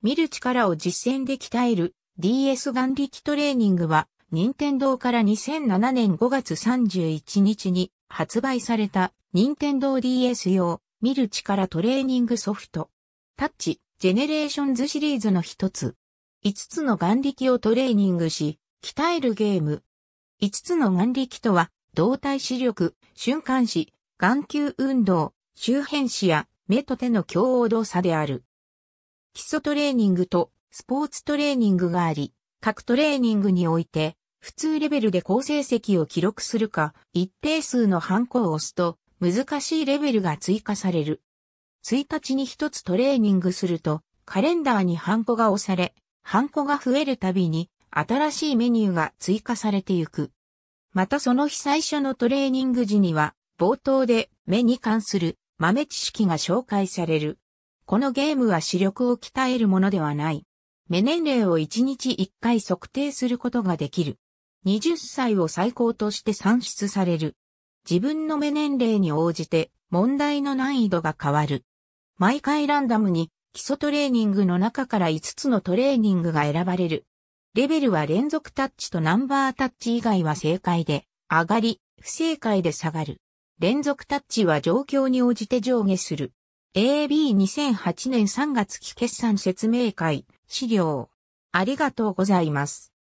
見る力を実践で鍛える DS 眼力トレーニングは、任天堂から2007年5月31日に発売された任天堂 DS 用見る力トレーニングソフト。タッチ、ジェネレーションズシリーズの一つ。5つの眼力をトレーニングし、鍛えるゲーム。5つの眼力とは、動体視力、瞬間視、眼球運動、周辺視や目と手の共応動作である。基礎トレーニングとスポーツトレーニングがあり、各トレーニングにおいて、普通レベルで好成績を記録するか、一定数のハンコを押すと、難しいレベルが追加される。1日に1つトレーニングすると、カレンダーにハンコが押され、ハンコが増えるたびに、新しいメニューが追加されていく。またその日最初のトレーニング時には、冒頭で目に関する豆知識が紹介される。このゲームは視力を鍛えるものではない。目年齢を1日1回測定することができる。20歳を最高として算出される。自分の目年齢に応じて問題の難易度が変わる。毎回ランダムに基礎トレーニングの中から5つのトレーニングが選ばれる。レベルは連続タッチとナンバータッチ以外は正解で上がり、不正解で下がる。連続タッチは状況に応じて上下する。AB2008 年3月期決算説明会資料。ありがとうございます。